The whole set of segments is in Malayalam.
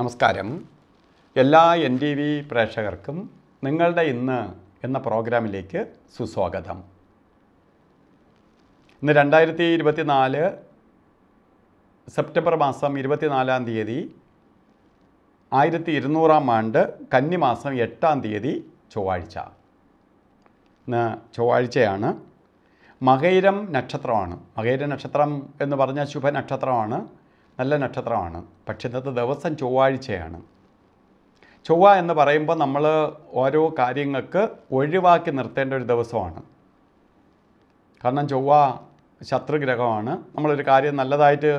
നമസ്കാരം എല്ലാ എൻ ടി വി പ്രേക്ഷകർക്കും നിങ്ങളുടെ ഇന്ന് എന്ന പ്രോഗ്രാമിലേക്ക് സുസ്വാഗതം ഇന്ന് രണ്ടായിരത്തി ഇരുപത്തിനാല് സെപ്റ്റംബർ മാസം ഇരുപത്തിനാലാം തീയതി ആയിരത്തി ഇരുന്നൂറാം ആണ്ട് കന്നി മാസം എട്ടാം തീയതി ചൊവ്വാഴ്ച ഇന്ന് ചൊവ്വാഴ്ചയാണ് മകൈരം നക്ഷത്രമാണ് മകൈര നക്ഷത്രം എന്ന് പറഞ്ഞ ശുഭനക്ഷത്രമാണ് നല്ല നക്ഷത്രമാണ് പക്ഷെ ഇന്നത്തെ ദിവസം ചൊവ്വാഴ്ചയാണ് ചൊവ്വ എന്ന് പറയുമ്പോൾ നമ്മൾ ഓരോ കാര്യങ്ങൾക്ക് ഒഴിവാക്കി നിർത്തേണ്ട ഒരു ദിവസമാണ് കാരണം ചൊവ്വ ശത്രുഗ്രഹമാണ് നമ്മളൊരു കാര്യം നല്ലതായിട്ട്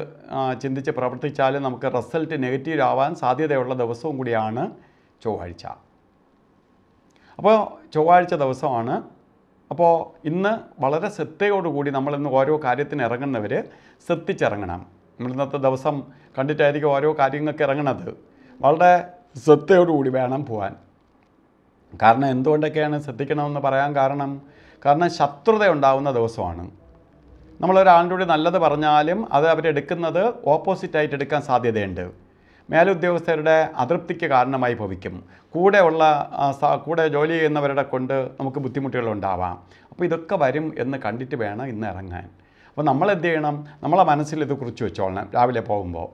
ചിന്തിച്ച് പ്രവർത്തിച്ചാൽ നമുക്ക് റിസൾട്ട് നെഗറ്റീവ് ആവാൻ സാധ്യതയുള്ള ദിവസവും കൂടിയാണ് ചൊവ്വാഴ്ച അപ്പോൾ ചൊവ്വാഴ്ച ദിവസമാണ് അപ്പോൾ ഇന്ന് വളരെ ശ്രദ്ധയോടുകൂടി നമ്മളിന്ന് ഓരോ കാര്യത്തിന് ഇറങ്ങുന്നവർ ശ്രദ്ധിച്ചിറങ്ങണം നമ്മൾ ഇന്നത്തെ ദിവസം കണ്ടിട്ടായിരിക്കും ഓരോ കാര്യങ്ങൾക്ക് ഇറങ്ങണത് വളരെ ശ്രദ്ധയോടുകൂടി വേണം പോകാൻ കാരണം എന്തുകൊണ്ടൊക്കെയാണ് ശ്രദ്ധിക്കണമെന്ന് പറയാൻ കാരണം കാരണം ശത്രുത ഉണ്ടാകുന്ന ദിവസമാണ് നമ്മളൊരാളിനോട് നല്ലത് പറഞ്ഞാലും അത് അവരെടുക്കുന്നത് ഓപ്പോസിറ്റായിട്ട് എടുക്കാൻ സാധ്യതയുണ്ട് മേലുദ്യോഗസ്ഥരുടെ അതൃപ്തിക്ക് കാരണമായി ഭവിക്കും കൂടെയുള്ള കൂടെ ജോലി ചെയ്യുന്നവരുടെ കൊണ്ട് നമുക്ക് ബുദ്ധിമുട്ടുകളുണ്ടാവാം അപ്പോൾ ഇതൊക്കെ വരും എന്ന് കണ്ടിട്ട് വേണം ഇന്ന് ഇറങ്ങാൻ അപ്പോൾ നമ്മൾ എന്ത് ചെയ്യണം നമ്മളെ മനസ്സിൽ ഇത് കുറിച്ച് വെച്ചോളണം രാവിലെ പോകുമ്പോൾ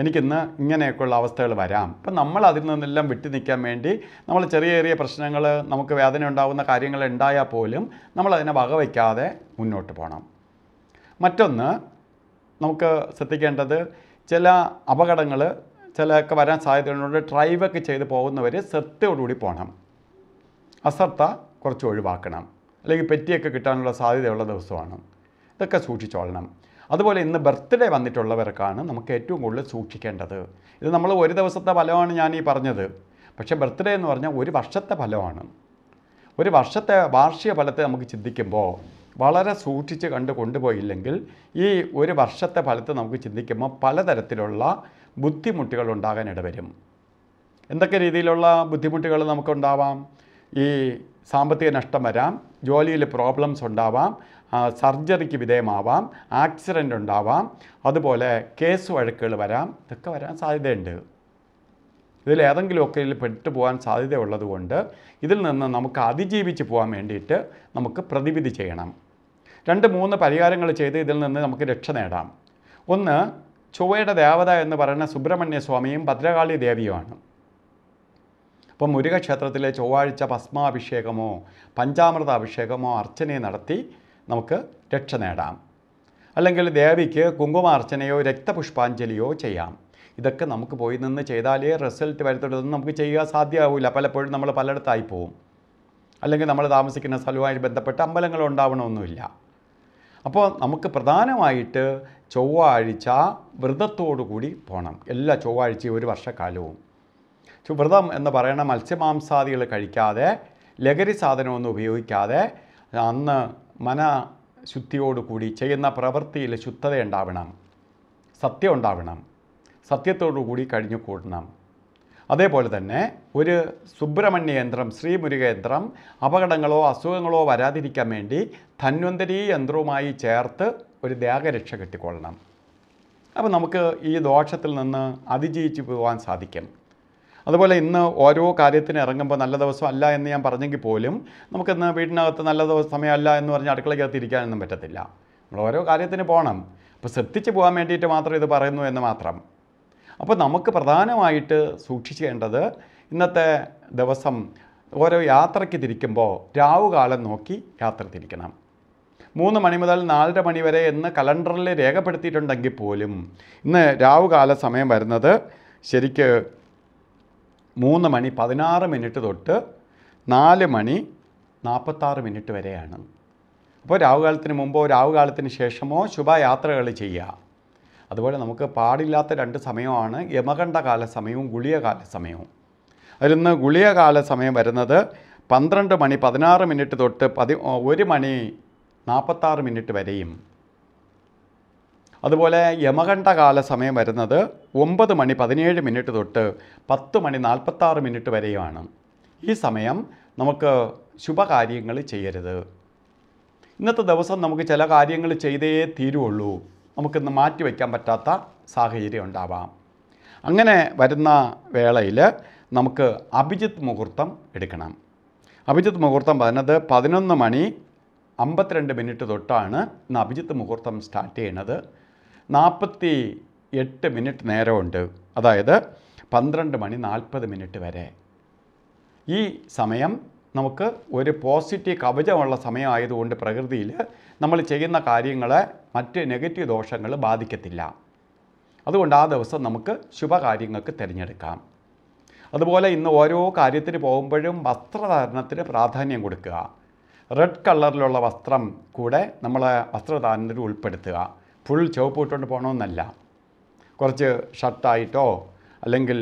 എനിക്കിന്ന് ഇങ്ങനെയൊക്കെയുള്ള അവസ്ഥകൾ വരാം അപ്പം നമ്മൾ അതിൽ നിന്നെല്ലാം വിട്ടു നിൽക്കാൻ വേണ്ടി നമ്മൾ ചെറിയ ചെറിയ പ്രശ്നങ്ങൾ നമുക്ക് വേദന ഉണ്ടാകുന്ന കാര്യങ്ങൾ ഉണ്ടായാൽ പോലും നമ്മളതിനെ വകവയ്ക്കാതെ മുന്നോട്ട് പോകണം മറ്റൊന്ന് നമുക്ക് ശ്രദ്ധിക്കേണ്ടത് ചില അപകടങ്ങൾ ചിലയൊക്കെ വരാൻ സാധ്യതയുള്ളതുകൊണ്ട് ഡ്രൈവൊക്കെ ചെയ്ത് പോകുന്നവർ ശ്രദ്ധയോടുകൂടി പോകണം അശ്രദ്ധ കുറച്ച് ഒഴിവാക്കണം അല്ലെങ്കിൽ പെറ്റിയൊക്കെ കിട്ടാനുള്ള സാധ്യതയുള്ള ദിവസമാണ് ഇതൊക്കെ സൂക്ഷിച്ചോളണം അതുപോലെ ഇന്ന് ബർത്ത്ഡേ വന്നിട്ടുള്ളവർക്കാണ് നമുക്ക് ഏറ്റവും കൂടുതൽ സൂക്ഷിക്കേണ്ടത് ഇത് നമ്മൾ ഒരു ദിവസത്തെ ഫലമാണ് ഞാൻ ഈ പറഞ്ഞത് പക്ഷേ ബർത്ത്ഡേ എന്ന് പറഞ്ഞാൽ ഒരു വർഷത്തെ ഫലമാണ് ഒരു വർഷത്തെ വാർഷിക ഫലത്തെ നമുക്ക് ചിന്തിക്കുമ്പോൾ വളരെ സൂക്ഷിച്ച് കണ്ട് കൊണ്ടുപോയില്ലെങ്കിൽ ഈ ഒരു വർഷത്തെ ഫലത്തെ നമുക്ക് ചിന്തിക്കുമ്പോൾ പലതരത്തിലുള്ള ബുദ്ധിമുട്ടുകൾ ഉണ്ടാകാൻ ഇടവരും എന്തൊക്കെ രീതിയിലുള്ള ബുദ്ധിമുട്ടുകൾ നമുക്കുണ്ടാവാം ഈ സാമ്പത്തിക നഷ്ടം വരാം ജോലിയിൽ പ്രോബ്ലംസ് ഉണ്ടാവാം സർജറിക്ക് വിധേയമാവാം ആക്സിഡൻ്റ് ഉണ്ടാവാം അതുപോലെ കേസ് വഴക്കുകൾ വരാം ഇതൊക്കെ വരാൻ സാധ്യതയുണ്ട് ഇതിൽ ഇതിൽ പെട്ടു പോകാൻ സാധ്യതയുള്ളത് കൊണ്ട് ഇതിൽ നിന്ന് നമുക്ക് അതിജീവിച്ച് പോകാൻ വേണ്ടിയിട്ട് നമുക്ക് പ്രതിവിധി ചെയ്യണം രണ്ട് മൂന്ന് പരിഹാരങ്ങൾ ചെയ്ത് ഇതിൽ നിന്ന് നമുക്ക് രക്ഷ നേടാം ഒന്ന് ചൊവ്വയുടെ ദേവത എന്ന് പറയുന്ന സുബ്രഹ്മണ്യ സ്വാമിയും ഭദ്രകാളി ദേവിയുമാണ് അപ്പം മുരുകക്ഷേത്രത്തിലെ ചൊവ്വാഴ്ച ഭസ്മാഭിഷേകമോ പഞ്ചാമൃത അഭിഷേകമോ അർച്ചനയെ നടത്തി നമുക്ക് രക്ഷ നേടാം അല്ലെങ്കിൽ ദേവിക്ക് കുങ്കുമാർച്ചനയോ രക്തപുഷ്പാഞ്ജലിയോ ചെയ്യാം ഇതൊക്കെ നമുക്ക് പോയി നിന്ന് ചെയ്താലേ റിസൾട്ട് വരത്തുള്ളതെന്ന് നമുക്ക് ചെയ്യുക സാധ്യമാവില്ല പലപ്പോഴും നമ്മൾ പലയിടത്തായി പോവും അല്ലെങ്കിൽ നമ്മൾ താമസിക്കുന്ന സ്ഥലവുമായി ബന്ധപ്പെട്ട് അമ്പലങ്ങൾ ഉണ്ടാവണമൊന്നുമില്ല അപ്പോൾ നമുക്ക് പ്രധാനമായിട്ട് ചൊവ്വാഴ്ച വ്രതത്തോടു കൂടി പോകണം എല്ലാ ചൊവ്വാഴ്ചയും ഒരു വർഷക്കാലവും വ്രതം എന്ന് പറയുന്ന മത്സ്യമാംസാദികൾ കഴിക്കാതെ ലഹരി സാധനമൊന്നും ഉപയോഗിക്കാതെ അന്ന് മനഃശുദ്ധിയോടുകൂടി ചെയ്യുന്ന പ്രവൃത്തിയിൽ ശുദ്ധത ഉണ്ടാവണം സത്യം ഉണ്ടാവണം സത്യത്തോടുകൂടി കഴിഞ്ഞു കൂടണം അതേപോലെ തന്നെ ഒരു സുബ്രഹ്മണ്യ യന്ത്രം ശ്രീമുരുകയന്ത്രം അപകടങ്ങളോ അസുഖങ്ങളോ വരാതിരിക്കാൻ വേണ്ടി ധന്വന്തരീ യന്ത്രവുമായി ചേർത്ത് ഒരു ദേഹരക്ഷ കെട്ടിക്കൊള്ളണം അപ്പോൾ നമുക്ക് ഈ ദോഷത്തിൽ നിന്ന് അതിജീവിച്ചു പോകാൻ സാധിക്കും അതുപോലെ ഇന്ന് ഓരോ കാര്യത്തിന് ഇറങ്ങുമ്പോൾ നല്ല ദിവസം അല്ല എന്ന് ഞാൻ പറഞ്ഞെങ്കിൽ പോലും നമുക്കിന്ന് വീട്ടിനകത്ത് നല്ല ദിവസം സമയമല്ല എന്ന് പറഞ്ഞ് അടുക്കളയ്ക്കകത്ത് ഇരിക്കാനൊന്നും പറ്റത്തില്ല നമ്മൾ ഓരോ കാര്യത്തിന് പോകണം അപ്പോൾ ശ്രദ്ധിച്ച് പോകാൻ വേണ്ടിയിട്ട് മാത്രം ഇത് പറയുന്നു എന്ന് മാത്രം അപ്പോൾ നമുക്ക് പ്രധാനമായിട്ട് സൂക്ഷിക്കേണ്ടത് ഇന്നത്തെ ദിവസം ഓരോ യാത്രയ്ക്ക് തിരിക്കുമ്പോൾ രാവുകാലം നോക്കി യാത്ര തിരിക്കണം മൂന്ന് മണി മുതൽ നാലര മണി വരെ എന്ന് കലണ്ടറിൽ രേഖപ്പെടുത്തിയിട്ടുണ്ടെങ്കിൽ പോലും ഇന്ന് രാവുകാല സമയം വരുന്നത് ശരിക്ക് മൂന്ന് മണി പതിനാറ് മിനിറ്റ് തൊട്ട് നാല് മണി നാൽപ്പത്താറ് മിനിറ്റ് വരെയാണ് അപ്പോൾ രാവുകാലത്തിന് മുമ്പോ രാവുകാലത്തിന് ശേഷമോ ശുഭയാത്രകൾ ചെയ്യുക അതുപോലെ നമുക്ക് പാടില്ലാത്ത രണ്ട് സമയമാണ് യമകണ്ഠ കാല സമയവും ഗുളിയകാല സമയവും അതിലിന്ന് ഗുളിയകാല സമയം വരുന്നത് പന്ത്രണ്ട് മണി പതിനാറ് മിനിറ്റ് തൊട്ട് പതി ഒരു മണി നാൽപ്പത്താറ് മിനിറ്റ് വരെയും അതുപോലെ യമകണ്ഠകാല സമയം വരുന്നത് ഒമ്പത് മണി പതിനേഴ് മിനിറ്റ് തൊട്ട് പത്ത് മണി നാൽപ്പത്താറ് മിനിറ്റ് വരെയുമാണ് ഈ സമയം നമുക്ക് ശുഭകാര്യങ്ങൾ ചെയ്യരുത് ഇന്നത്തെ ദിവസം നമുക്ക് ചില കാര്യങ്ങൾ ചെയ്തേ തീരുള്ളൂ നമുക്കിന്ന് മാറ്റിവെക്കാൻ പറ്റാത്ത സാഹചര്യം ഉണ്ടാവാം അങ്ങനെ വരുന്ന വേളയിൽ നമുക്ക് അഭിജിത്ത് മുഹൂർത്തം എടുക്കണം അഭിജിത്ത് മുഹൂർത്തം പറഞ്ഞത് പതിനൊന്ന് മണി അമ്പത്തിരണ്ട് മിനിറ്റ് തൊട്ടാണ് ഇന്ന് അഭിജിത്ത് മുഹൂർത്തം സ്റ്റാർട്ട് ചെയ്യുന്നത് നാൽപ്പത്തി എട്ട് മിനിറ്റ് നേരമുണ്ട് അതായത് പന്ത്രണ്ട് മണി നാൽപ്പത് മിനിറ്റ് വരെ ഈ സമയം നമുക്ക് ഒരു പോസിറ്റീവ് കവചമുള്ള സമയമായതുകൊണ്ട് പ്രകൃതിയിൽ നമ്മൾ ചെയ്യുന്ന കാര്യങ്ങളെ മറ്റ് നെഗറ്റീവ് ദോഷങ്ങൾ ബാധിക്കത്തില്ല അതുകൊണ്ട് ആ ദിവസം നമുക്ക് ശുഭകാര്യങ്ങൾക്ക് തിരഞ്ഞെടുക്കാം അതുപോലെ ഇന്ന് ഓരോ കാര്യത്തിന് പോകുമ്പോഴും വസ്ത്രധാരണത്തിന് പ്രാധാന്യം കൊടുക്കുക റെഡ് കളറിലുള്ള വസ്ത്രം കൂടെ നമ്മളെ വസ്ത്രധാരണത്തിൽ ഉൾപ്പെടുത്തുക ഫുൾ ചുവപ്പ് ഇട്ടുകൊണ്ട് പോകണമെന്നല്ല കുറച്ച് ഷർട്ടായിട്ടോ അല്ലെങ്കിൽ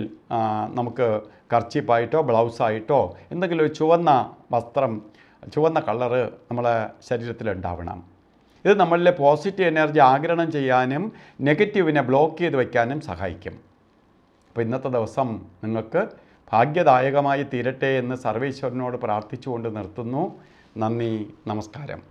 നമുക്ക് കർച്ചിപ്പായിട്ടോ ബ്ലൗസായിട്ടോ എന്തെങ്കിലും ഒരു ചുവന്ന വസ്ത്രം ചുവന്ന കളറ് നമ്മളെ ശരീരത്തിലുണ്ടാവണം ഇത് നമ്മളിലെ പോസിറ്റീവ് എനർജി ആഗ്രഹണം ചെയ്യാനും നെഗറ്റീവിനെ ബ്ലോക്ക് ചെയ്ത് വയ്ക്കാനും സഹായിക്കും അപ്പോൾ ഇന്നത്തെ ദിവസം നിങ്ങൾക്ക് ഭാഗ്യദായകമായി തീരട്ടെ എന്ന് സർവേശ്വരനോട് പ്രാർത്ഥിച്ചുകൊണ്ട് നിർത്തുന്നു നന്ദി നമസ്കാരം